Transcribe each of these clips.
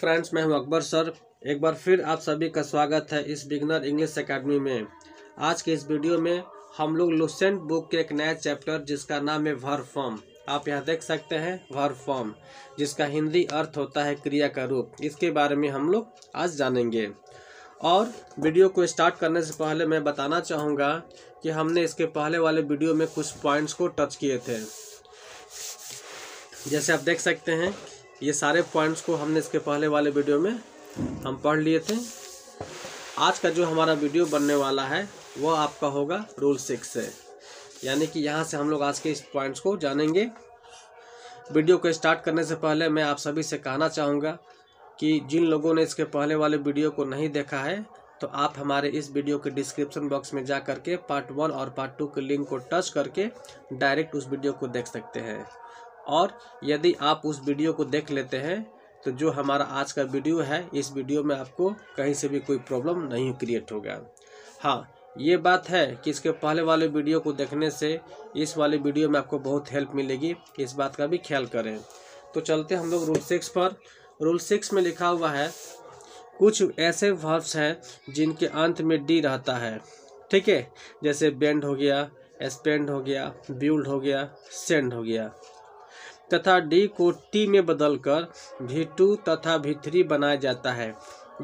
friends मैं हूं Akbar sir एक बार फिर आप सभी का स्वागत है इस बिगनर इंग्लिश एकेडमी में आज के इस वीडियो में हम लोग लुसेंट बुक के एक नया चैप्टर जिसका नाम है वर फॉर्म आप यहां देख सकते हैं वर फॉर्म जिसका हिंदी अर्थ होता है क्रिया का रूप इसके बारे में हम लोग आज जानेंगे और वीडियो को स्टार्ट करने से पहले मैं बताना चाहूँगा कि हमने इसके पहले वाले वीडियो में कुछ पॉइंट्स को टच किए थे जैसे आप देख सकते हैं ये सारे पॉइंट्स को हमने इसके पहले वाले वीडियो में हम पढ़ लिए थे आज का जो हमारा वीडियो बनने वाला है वह आपका होगा रूल सिक्स से यानी कि यहाँ से हम लोग आज के इस पॉइंट्स को जानेंगे वीडियो को स्टार्ट करने से पहले मैं आप सभी से कहना चाहूँगा कि जिन लोगों ने इसके पहले वाले वीडियो को नहीं देखा है तो आप हमारे इस वीडियो के डिस्क्रिप्शन बॉक्स में जा करके पार्ट वन और पार्ट टू के लिंक को टच करके डायरेक्ट उस वीडियो को देख सकते हैं और यदि आप उस वीडियो को देख लेते हैं तो जो हमारा आज का वीडियो है इस वीडियो में आपको कहीं से भी कोई प्रॉब्लम नहीं क्रिएट हो गया हाँ ये बात है कि इसके पहले वाले वीडियो को देखने से इस वाले वीडियो में आपको बहुत हेल्प मिलेगी इस बात का भी ख्याल करें तो चलते हम लोग रूल सिक्स पर रूल सिक्स में लिखा हुआ है कुछ ऐसे वर्ब्स हैं जिनके अंत में डी रहता है ठीक है जैसे बेंड हो गया स्पेंड हो गया ब्यूल्ड हो गया सेंड हो गया तथा डी को टी में बदलकर भी टू तथा भी थ्री बनाया जाता है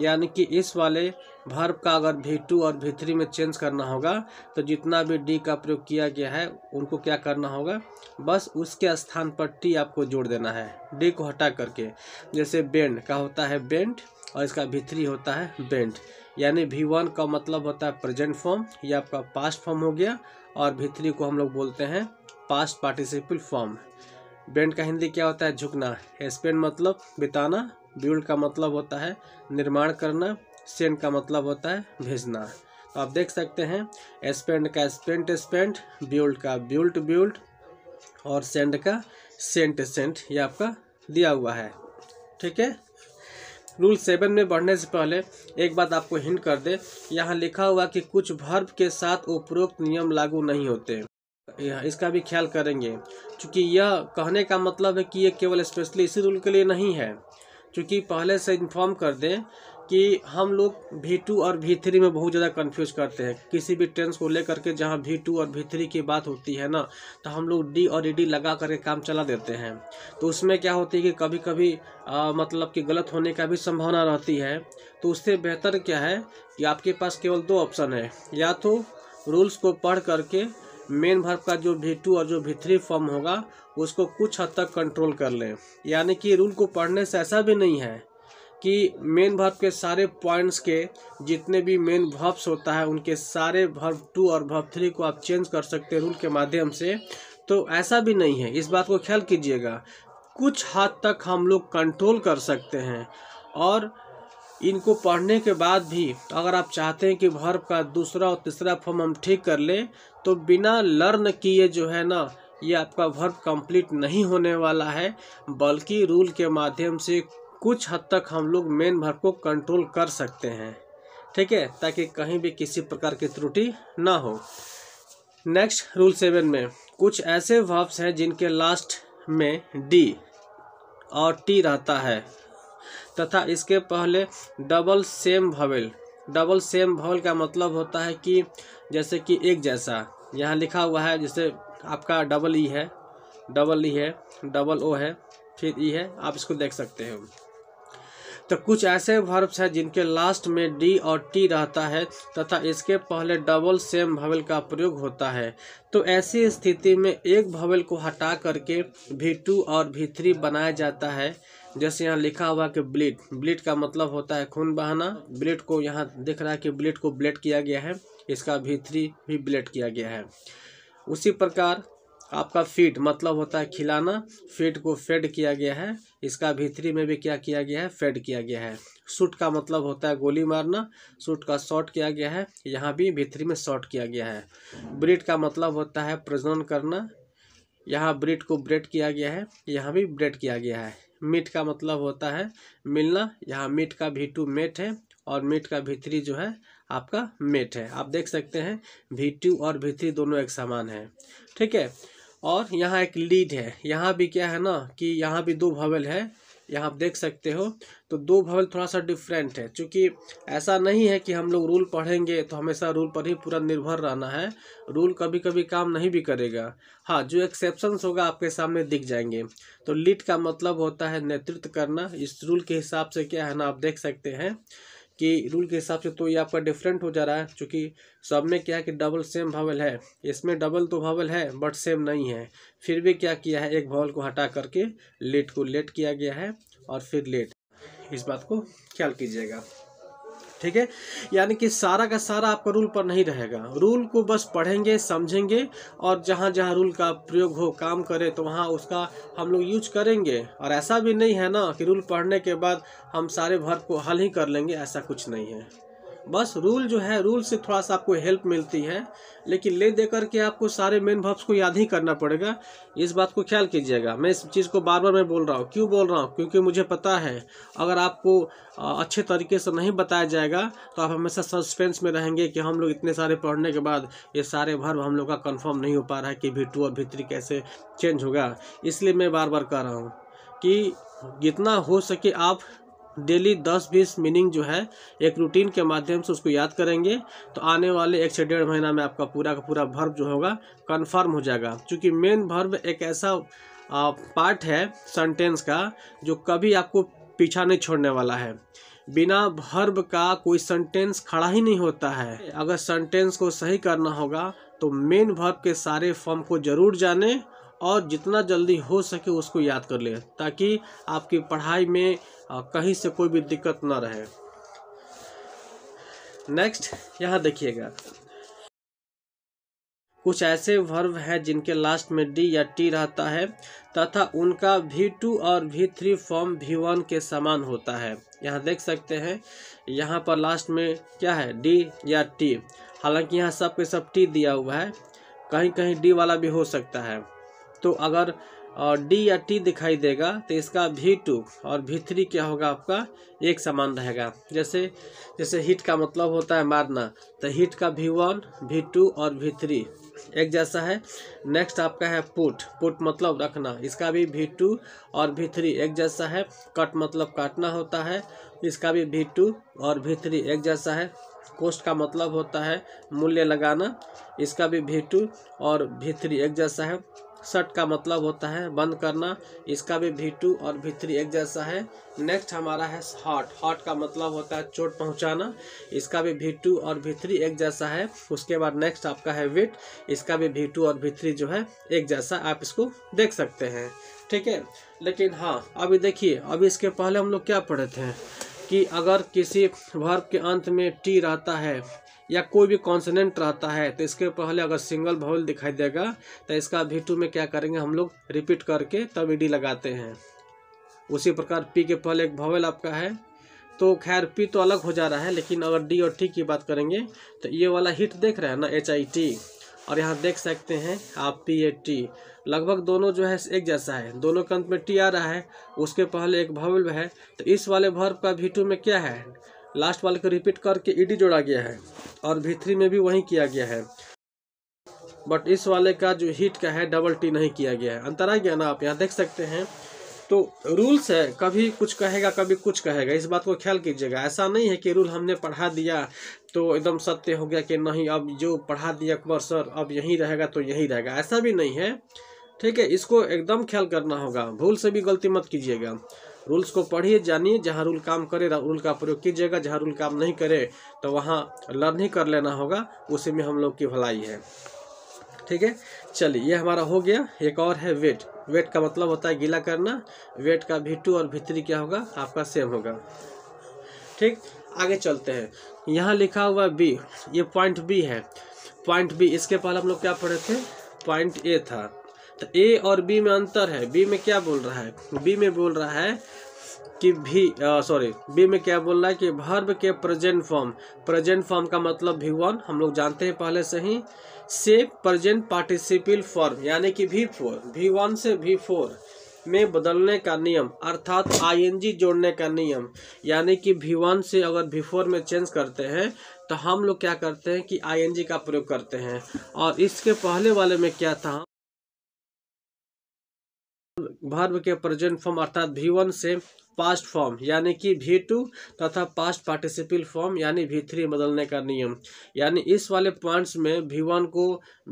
यानी कि इस वाले भर्व का अगर भी टू और भी थ्री में चेंज करना होगा तो जितना भी डी का प्रयोग किया गया है उनको क्या करना होगा बस उसके स्थान पर टी आपको जोड़ देना है डी को हटा करके जैसे बेंड का होता है बेंड और इसका भी थ्री होता है बेंड यानी वी वन का मतलब होता है प्रेजेंट फॉर्म या आपका पास्ट फॉर्म हो गया और भी थ्री को हम लोग बोलते हैं पास्ट पार्टिसिपल फॉर्म बेंड का हिंदी क्या होता है झुकना स्पेन मतलब बिताना बिल्ड का मतलब होता है निर्माण करना सेंड का मतलब होता है भेजना तो आप देख सकते हैं स्पेंड का स्पेंट स्पेंट बिल्ड का बिल्ट बिल्ड और सेंड का सेंट सेंट ये आपका दिया हुआ है ठीक है रूल सेवन में बढ़ने से पहले एक बात आपको हिंट कर दे यहाँ लिखा हुआ कि कुछ भर्व के साथ उपरोक्त नियम लागू नहीं होते इसका भी ख्याल करेंगे क्योंकि यह कहने का मतलब है कि ये केवल स्पेशली इसी रूल के लिए नहीं है क्योंकि पहले से इन्फॉर्म कर दें कि हम लोग भी टू और भी थ्री में बहुत ज़्यादा कंफ्यूज करते हैं किसी भी टेंस को लेकर के जहाँ भी टू और भी थ्री की बात होती है ना तो हम लोग डी और ई e डी लगा करके काम चला देते हैं तो उसमें क्या होती है कि कभी कभी आ, मतलब कि गलत होने का भी संभावना रहती है तो उससे बेहतर क्या है कि आपके पास केवल दो ऑप्शन है या तो रूल्स को पढ़ करके मेन भर्व का जो भी टू और जो भी थ्री फॉर्म होगा उसको कुछ हद तक कंट्रोल कर लें यानी कि रूल को पढ़ने से ऐसा भी नहीं है कि मेन भर्व के सारे पॉइंट्स के जितने भी मेन भर्व्स होता है उनके सारे भर्व टू और भर्ब थ्री को आप चेंज कर सकते हैं रूल के माध्यम से तो ऐसा भी नहीं है इस बात को ख्याल कीजिएगा कुछ हद तक हम लोग कंट्रोल कर सकते हैं और इनको पढ़ने के बाद भी अगर आप चाहते हैं कि भर्व का दूसरा और तीसरा फॉर्म हम ठीक कर लें तो बिना लर्न किए जो है ना ये आपका भर्व कंप्लीट नहीं होने वाला है बल्कि रूल के माध्यम से कुछ हद तक हम लोग मेन भर्व को कंट्रोल कर सकते हैं ठीक है ताकि कहीं भी किसी प्रकार की त्रुटि ना हो नेक्स्ट रूल सेवन में कुछ ऐसे वर्ब्स हैं जिनके लास्ट में डी और टी रहता है तथा इसके पहले double same vowel double same vowel का मतलब होता है कि जैसे कि एक जैसा यहाँ लिखा हुआ है जैसे आपका डबल ई e है डबल ई e है डबल ओ है फिर ई e है आप इसको देख सकते हो तो कुछ ऐसे वर्ब्स हैं जिनके लास्ट में डी और टी रहता है तथा इसके पहले डबल सेम भवेल का प्रयोग होता है तो ऐसी स्थिति में एक भवेल को हटा करके भी टू और भी थ्री बनाया जाता है जैसे यहाँ लिखा हुआ कि ब्लीड ब्लीड का मतलब होता है खून बहाना ब्लेड को यहाँ दिख रहा है कि ब्लेड को ब्लेड किया गया है इसका भीतरी भी ब्लेड किया गया है उसी प्रकार आपका फीड मतलब होता है खिलाना फीड को फेड किया गया है इसका भीतरी में भी क्या किया गया है फेड किया गया है शूट का मतलब होता है गोली मारना शूट का शॉर्ट किया गया है यहाँ भी भीतरी में शॉर्ट किया गया है ब्रिड का मतलब होता है प्रजनन करना यहाँ ब्रिड को ब्रेड किया गया है यहाँ भी ब्रेड किया गया है मीट का मतलब होता है मिलना यहाँ मीट का भी टू मेट है और मीट का भीतरी जो है आपका मेट है आप देख सकते हैं भी टू और भीतरी दोनों एक समान है ठीक है और यहाँ एक लीड है यहाँ भी क्या है ना कि यहाँ भी दो भवेल है यहाँ आप देख सकते हो तो दो भवन थोड़ा सा डिफरेंट है क्योंकि ऐसा नहीं है कि हम लोग रूल पढ़ेंगे तो हमेशा रूल पर ही पूरा निर्भर रहना है रूल कभी कभी काम नहीं भी करेगा हाँ जो एक्सेप्शंस होगा आपके सामने दिख जाएंगे तो लीड का मतलब होता है नेतृत्व करना इस रूल के हिसाब से क्या है ना आप देख सकते हैं कि रूल के हिसाब से तो ये आपका डिफरेंट हो जा रहा है चूँकि सब में क्या है कि डबल सेम भावल है इसमें डबल तो भावल है बट सेम नहीं है फिर भी क्या किया है एक भावल को हटा करके लेट को लेट किया गया है और फिर लेट इस बात को ख्याल कीजिएगा ठीक है यानी कि सारा का सारा आपका रूल पर नहीं रहेगा रूल को बस पढ़ेंगे समझेंगे और जहाँ जहाँ रूल का प्रयोग हो काम करे तो वहाँ उसका हम लोग यूज करेंगे और ऐसा भी नहीं है ना कि रूल पढ़ने के बाद हम सारे भर को हल ही कर लेंगे ऐसा कुछ नहीं है बस रूल जो है रूल से थोड़ा सा आपको हेल्प मिलती है लेकिन ले दे करके आपको सारे मेन भर्ब्स को याद ही करना पड़ेगा इस बात को ख्याल कीजिएगा मैं इस चीज़ को बार बार मैं बोल रहा हूँ क्यों बोल रहा हूँ क्योंकि मुझे पता है अगर आपको अच्छे तरीके से नहीं बताया जाएगा तो आप हमेशा सस्पेंस में रहेंगे कि हम लोग इतने सारे पढ़ने के बाद ये सारे भर्व हम लोग का कन्फर्म नहीं हो पा रहा है कि भी और भित्री कैसे चेंज होगा इसलिए मैं बार बार कह रहा हूँ कि जितना हो सके आप डेली दस बीस मीनिंग जो है एक रूटीन के माध्यम से उसको याद करेंगे तो आने वाले एक से डेढ़ महीना में आपका पूरा का पूरा भर्व जो होगा कन्फर्म हो जाएगा क्योंकि मेन भर्व एक ऐसा पार्ट है सेंटेंस का जो कभी आपको पीछा नहीं छोड़ने वाला है बिना भर्व का कोई सेंटेंस खड़ा ही नहीं होता है अगर सेंटेंस को सही करना होगा तो मेन भर्ब के सारे फॉर्म को जरूर जाने और जितना जल्दी हो सके उसको याद कर लें ताकि आपकी पढ़ाई में कहीं से कोई भी दिक्कत ना रहे नेक्स्ट यहाँ देखिएगा कुछ ऐसे वर्व हैं जिनके लास्ट में डी या टी रहता है तथा उनका वी टू और भी थ्री फॉर्म भी वन के समान होता है यहाँ देख सकते हैं यहाँ पर लास्ट में क्या है डी या टी हालांकि यहाँ सब के सब टी दिया हुआ है कहीं कहीं डी वाला भी हो सकता है तो अगर डी या टी दिखाई देगा तो इसका भी टू और भी थ्री क्या होगा आपका एक समान रहेगा जैसे जैसे हिट का मतलब होता है मारना तो हिट का भी वन भी टू और भी थ्री एक जैसा है नेक्स्ट आपका है पुट पुट मतलब रखना इसका भी वी टू और भी थ्री एक जैसा है कट मतलब काटना होता है इसका भी वी टू और भी थ्री एक जैसा है कोस्ट का मतलब होता है मूल्य लगाना इसका भी वी टू और भी थ्री एक जैसा है शट का मतलब होता है बंद करना इसका भी वी टू और वी थ्री एक जैसा है नेक्स्ट हमारा है हॉट हॉट का मतलब होता है चोट पहुंचाना इसका भी वी टू और वी थ्री एक जैसा है उसके बाद नेक्स्ट आपका है विट इसका भी वी टू और वी थ्री जो है एक जैसा आप इसको देख सकते हैं ठीक है लेकिन हाँ अभी देखिए अभी इसके पहले हम लोग क्या पढ़े थे कि अगर किसी वर्ग के अंत में टी रहता है या कोई भी कॉन्सनेंट रहता है तो इसके पहले अगर सिंगल भवल दिखाई देगा तो इसका भी टू में क्या करेंगे हम लोग रिपीट करके तब ई e डी लगाते हैं उसी प्रकार पी के पहले एक भवल आपका है तो खैर पी तो अलग हो जा रहा है लेकिन अगर डी और टी की बात करेंगे तो ये वाला हिट देख रहे हैं ना एच आई टी और यहाँ देख सकते हैं आप पी ए टी लगभग दोनों जो है एक जैसा है दोनों के अंत में टी आ रहा है उसके पहले एक भवल है तो इस वाले भर्व का भी टू में क्या है लास्ट वाले को रिपीट करके ईडी जोड़ा गया है और भीतरी में भी वही किया गया है बट इस वाले का जो हीट का है डबल टी नहीं किया गया है अंतर आ गया ना आप यहाँ देख सकते हैं तो रूल्स है कभी कुछ कहेगा कभी कुछ कहेगा इस बात को ख्याल कीजिएगा ऐसा नहीं है कि रूल हमने पढ़ा दिया तो एकदम सत्य हो गया कि नहीं अब जो पढ़ा दिया अकबर सर अब यहीं रहेगा तो यहीं रहेगा ऐसा भी नहीं है ठीक है इसको एकदम ख्याल करना होगा भूल से भी गलती मत कीजिएगा रूल्स को पढ़िए जानिए जहाँ रूल काम करे रूल का प्रयोग कीजिएगा जहाँ रूल काम नहीं करे तो वहाँ लर्न ही कर लेना होगा उसी में हम लोग की भलाई है ठीक है चलिए ये हमारा हो गया एक और है वेट वेट का मतलब होता है गीला करना वेट का भीटू और भीतरी क्या होगा आपका सेम होगा ठीक आगे चलते हैं यहाँ लिखा हुआ बी ये पॉइंट बी है पॉइंट बी इसके पहले हम लोग क्या पढ़े थे पॉइंट ए था तो ए और बी में अंतर है बी में क्या बोल रहा है बी में बोल रहा है कि भी सॉरी बी में क्या बोल रहा है कि भर्ब के प्रेजेंट फॉर्म प्रेजेंट फॉर्म का मतलब भी वन हम लोग जानते हैं पहले से ही से प्रेजेंट पार्टिसिपल फॉर्म यानी कि भी फोर भी वन से भी फोर में बदलने का नियम अर्थात आईएनजी जोड़ने का नियम यानी कि भी वन से अगर भी फोर में चेंज करते हैं तो हम लोग क्या करते हैं कि आईएनजी का प्रयोग करते हैं और इसके पहले वाले में क्या था भर्व के प्रेजेंट फॉर्म अर्थात भी वन से पास्ट फॉर्म यानी कि भी टू तथा पास्ट पार्टिसिपल फॉर्म यानी भी थ्री बदलने का नियम यानी इस वाले पॉइंट्स में भी वन को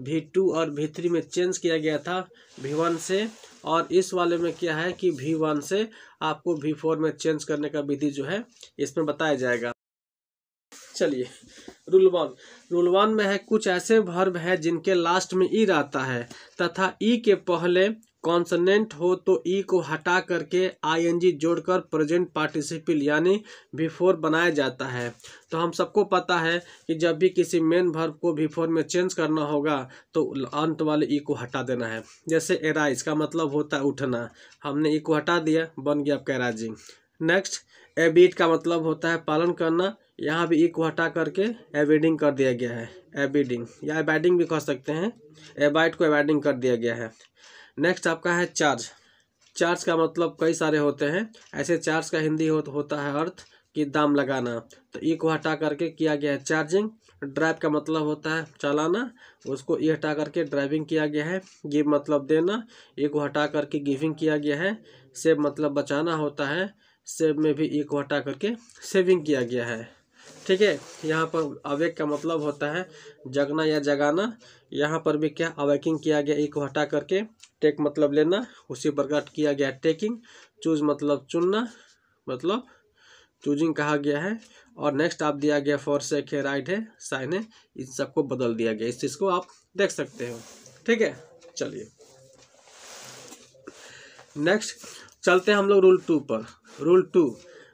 भी टू और भी थ्री में चेंज किया गया था भी वन से और इस वाले में क्या है कि भी वन से आपको भी फोर में चेंज करने का विधि जो है इसमें बताया जाएगा चलिए रूल वन रूल वन में है कुछ ऐसे वर्ब है जिनके लास्ट में ई e रहता है तथा ई e के पहले कॉन्सनेंट हो तो ई e को हटा करके आईएनजी जोड़कर प्रेजेंट पार्टिसिपल यानी बिफोर बनाया जाता है तो हम सबको पता है कि जब भी किसी मेन भर्व को बिफोर में चेंज करना होगा तो अंत वाले ई e को हटा देना है जैसे एराइज का मतलब होता है उठना हमने ई e को हटा दिया बन गया आपका एराइजिंग नेक्स्ट एबीट का मतलब होता है पालन करना यहाँ भी ई को हटा करके एविडिंग कर दिया गया है एबिडिंग या एबाइडिंग भी कह सकते हैं एबाइट को एबाइडिंग कर दिया गया है नेक्स्ट आपका है चार्ज चार्ज का मतलब कई सारे होते हैं ऐसे चार्ज का हिंदी हो, होता है अर्थ कि दाम लगाना तो ई e को हटा करके किया गया है चार्जिंग ड्राइव का मतलब होता है चलाना उसको ई e हटा करके ड्राइविंग किया गया है गिव मतलब देना ई e को हटा करके गिविंग किया गया है सेव मतलब बचाना होता है सेव में भी ई को हटा करके सेविंग किया गया है ठीक है यहाँ पर अवेक का मतलब होता है जगना या जगाना यहाँ पर भी क्या अवेकिंग किया गया ई को हटा करके टेक मतलब लेना उसी प्रकार किया गया टेकिंग चूज मतलब चुनना मतलब चूजिंग कहा गया है और नेक्स्ट आप दिया गया फोर सेक है राइट है साइन है इन सबको बदल दिया गया इस चीज़ को आप देख सकते हो ठीक है चलिए नेक्स्ट चलते हैं हम लोग रूल टू पर रूल टू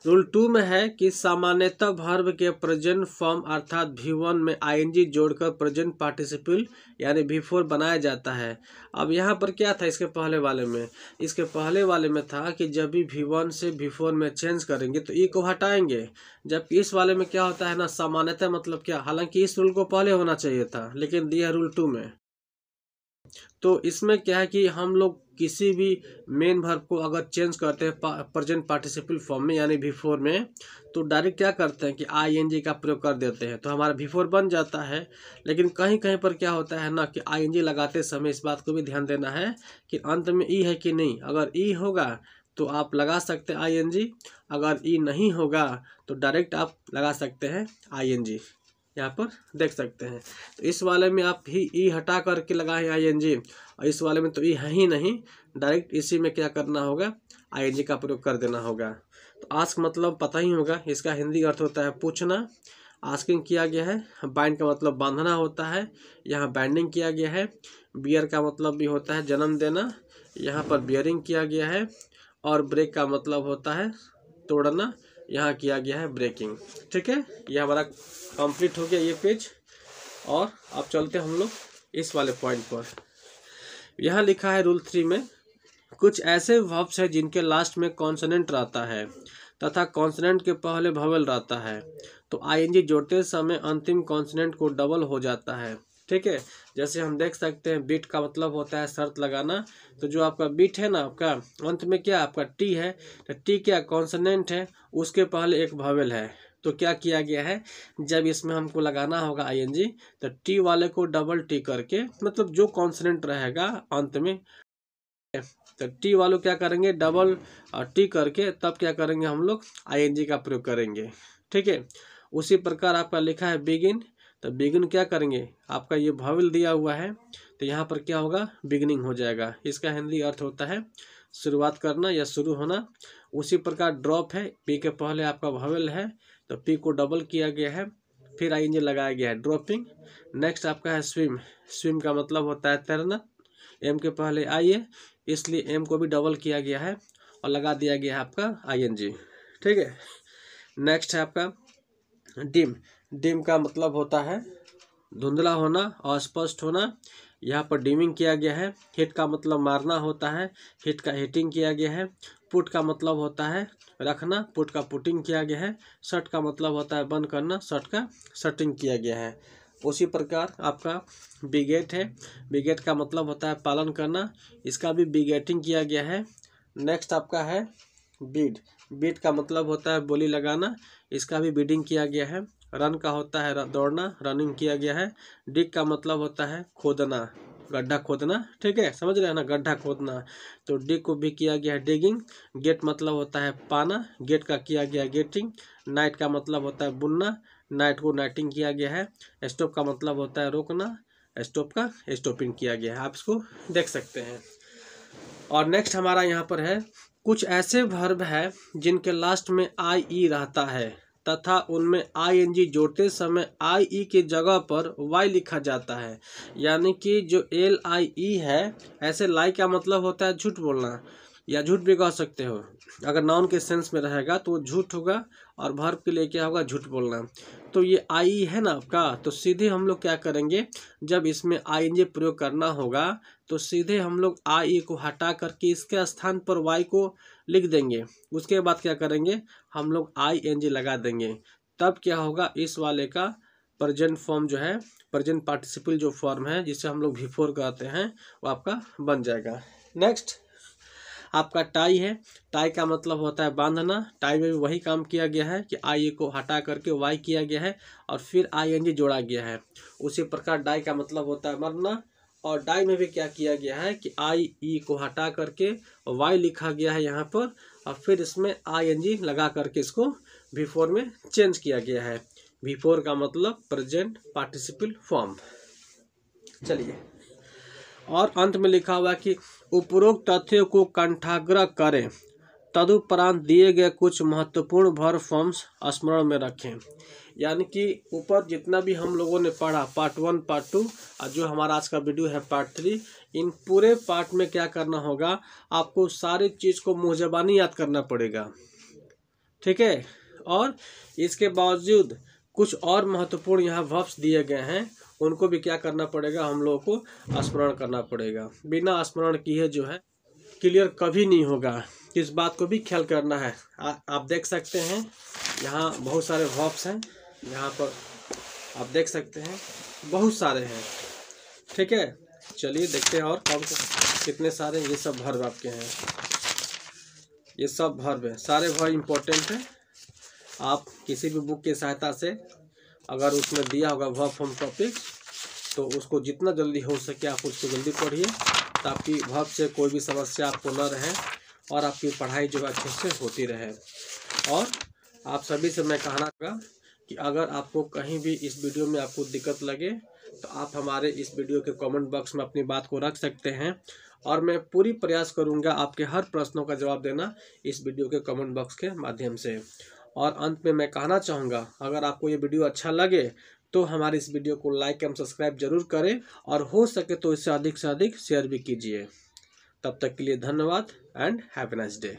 रूल टू में है कि सामान्यतः भर्व के प्रेजेंट फॉर्म अर्थात भी वन में आईएनजी जोड़कर प्रेजेंट पार्टिसिपल यानी भी फोर बनाया जाता है अब यहाँ पर क्या था इसके पहले वाले में इसके पहले वाले में था कि जब भी भी वन से भी फोर में चेंज करेंगे तो ई को हटाएंगे जबकि इस वाले में क्या होता है ना सामान्यतः मतलब क्या हालांकि इस रूल को पहले होना चाहिए था लेकिन दिया रूल टू में तो इसमें क्या है कि हम लोग किसी भी मेन भर को अगर चेंज करते हैं पा, प्रेजेंट पार्टिसिपल फॉर्म में यानी बिफोर में तो डायरेक्ट क्या करते हैं कि आई एन जी का प्रयोग कर देते हैं तो हमारा बिफोर बन जाता है लेकिन कहीं कहीं पर क्या होता है ना कि आई एन जी लगाते समय इस बात को भी ध्यान देना है कि अंत में ई e है कि नहीं अगर ई e होगा तो आप लगा सकते हैं आई एन जी अगर ई e नहीं होगा तो डायरेक्ट आप लगा सकते हैं आई एन जी यहाँ पर देख सकते हैं तो इस वाले में आप ही ई हटा करके लगाएं आई एन जी और इस वाले में तो ई है ही नहीं डायरेक्ट इसी में क्या करना होगा आई एन जी का प्रयोग कर देना होगा तो आस्क मतलब पता ही होगा इसका हिंदी अर्थ होता है पूछना आस्किंग किया गया है बाइंड का मतलब बांधना होता है यहाँ बाइंडिंग किया गया है बियर का मतलब भी होता है जन्म देना यहाँ पर बियरिंग किया गया है और ब्रेक का मतलब होता है तोड़ना यहाँ किया गया है ब्रेकिंग ठीक है ये हमारा कंप्लीट हो गया ये पेज और अब चलते हम लोग इस वाले पॉइंट पर यहाँ लिखा है रूल थ्री में कुछ ऐसे वर्ब्स हैं जिनके लास्ट में कॉन्सनेंट रहता है तथा कॉन्सनेंट के पहले भवल रहता है तो आईएनजी जोड़ते समय अंतिम कॉन्सनेंट को डबल हो जाता है ठीक है जैसे हम देख सकते हैं बीट का मतलब होता है शर्त लगाना तो जो आपका बीट है ना आपका अंत में क्या आपका टी है तो टी क्या कॉन्सनेंट है उसके पहले एक भवेल है तो क्या किया गया है जब इसमें हमको लगाना होगा आईएनजी तो टी वाले को डबल टी करके मतलब जो कॉन्सनेंट रहेगा अंत में तो टी वालों क्या करेंगे डबल टी करके तब क्या करेंगे हम लोग आई का प्रयोग करेंगे ठीक है उसी प्रकार आपका लिखा है बिगिन तो बिगिन क्या करेंगे आपका ये भविल दिया हुआ है तो यहाँ पर क्या होगा बिगनिंग हो जाएगा इसका हिंदी अर्थ होता है शुरुआत करना या शुरू होना उसी प्रकार ड्रॉप है पी के पहले आपका भविल है तो पी को डबल किया गया है फिर आई इंजन लगाया गया है ड्रॉपिंग नेक्स्ट आपका है स्विम स्विम का मतलब होता है तैरना एम के पहले आई है इसलिए एम को भी डबल किया गया है और लगा दिया गया है आपका आई एन जी ठीक है नेक्स्ट है आपका डिम डिम का मतलब होता है धुंधला होना अस्पष्ट होना यहाँ पर डिमिंग किया गया है हिट का मतलब मारना होता है हिट का हिटिंग किया गया है पुट का मतलब होता है रखना पुट का पुटिंग किया गया है शर्ट का मतलब होता है बंद करना शर्ट का शर्टिंग किया गया है उसी प्रकार आपका बिगेट है बिगेट का मतलब होता है पालन करना इसका भी बिगेटिंग किया गया है नेक्स्ट आपका है बीड बीड का मतलब होता है बोली लगाना इसका भी बीडिंग किया गया है रन का होता है दौड़ना रनिंग किया गया है डिग का मतलब होता है खोदना गड्ढा खोदना ठीक है समझ रहे हैं ना गड्ढा खोदना तो डिग को भी किया गया है डिगिंग गेट मतलब होता है पाना गेट का किया गया गेटिंग नाइट का मतलब होता है बुनना नाइट को नाइटिंग किया गया है स्टोप का मतलब होता है रोकना स्टोप का स्टोपिंग किया गया है आप इसको देख सकते हैं और नेक्स्ट हमारा यहाँ पर है कुछ ऐसे भर्ब है जिनके लास्ट में आई ई e रहता है तथा उनमें आई एन जी जोड़ते समय आई ई के जगह पर वाई लिखा जाता है यानी कि जो एल आई ई है ऐसे लाई का मतलब होता है झूठ बोलना या झूठ भी कह सकते हो अगर नाउन के सेंस में रहेगा तो वो झूठ होगा और भर्व के लिए क्या होगा झूठ बोलना तो ये आई है ना आपका तो सीधे हम लोग क्या करेंगे जब इसमें आई एन प्रयोग करना होगा तो सीधे हम लोग आई को हटा करके इसके स्थान पर वाई को लिख देंगे उसके बाद क्या करेंगे हम लोग आई एन जी लगा देंगे तब क्या होगा इस वाले का प्रजेंट फॉर्म जो है प्रजेंट पार्टिसिपल जो फॉर्म है जिसे हम लोग भी फोर कहते हैं वो आपका बन जाएगा नेक्स्ट आपका टाई है टाई का मतलब होता है बांधना टाई में भी वही काम किया गया है कि आई ए e को हटा करके वाई किया गया है और फिर आई एन जी जोड़ा गया है उसी प्रकार डाई का मतलब होता है मरना और डाई में भी क्या किया गया है कि आई ई को हटा करके वाई लिखा गया है यहाँ पर और फिर इसमें आई एन जी लगा करके इसको वी फोर में चेंज किया गया है वी फोर का मतलब प्रेजेंट पार्टिसिपल फॉर्म चलिए और अंत में लिखा हुआ कि उपरोक्त तथ्य को कंठाग्रह करें तदुपरांत दिए गए कुछ महत्वपूर्ण भर फॉर्म्स स्मरण में रखें यानी कि ऊपर जितना भी हम लोगों ने पढ़ा पार्ट वन पार्ट टू और जो हमारा आज का वीडियो है पार्ट थ्री इन पूरे पार्ट में क्या करना होगा आपको सारी चीज़ को मुँह जबानी याद करना पड़ेगा ठीक है और इसके बावजूद कुछ और महत्वपूर्ण यहाँ वर्ब्स दिए गए हैं उनको भी क्या करना पड़ेगा हम लोगों को स्मरण करना पड़ेगा बिना स्मरण किए जो है क्लियर कभी नहीं होगा इस बात को भी ख्याल करना है आ, आप देख सकते हैं यहाँ बहुत सारे वॉप्स हैं यहाँ पर आप देख सकते हैं बहुत सारे हैं ठीक है चलिए देखते हैं और कौन कितने सारे ये सब भर्व आपके हैं ये सब भर्व है सारे भर्व इम्पोर्टेंट हैं आप किसी भी बुक की सहायता से अगर उसमें दिया होगा वर्ब फॉर्म टॉपिक तो उसको जितना जल्दी हो सके आप उसको जल्दी पढ़िए ताकि वर्ब से कोई भी समस्या आपको न रहे और आपकी पढ़ाई जो है अच्छे से होती रहे और आप सभी से मैं कहना चाहूँगा कि अगर आपको कहीं भी इस वीडियो में आपको दिक्कत लगे तो आप हमारे इस वीडियो के कमेंट बॉक्स में अपनी बात को रख सकते हैं और मैं पूरी प्रयास करूंगा आपके हर प्रश्नों का जवाब देना इस वीडियो के कमेंट बॉक्स के माध्यम से और अंत में मैं कहना चाहूँगा अगर आपको ये वीडियो अच्छा लगे तो हमारे इस वीडियो को लाइक एंड सब्सक्राइब जरूर करें और हो सके तो इसे अधिक से अधिक शेयर भी कीजिए तब तक के लिए धन्यवाद एंड हैप्पीनेस डे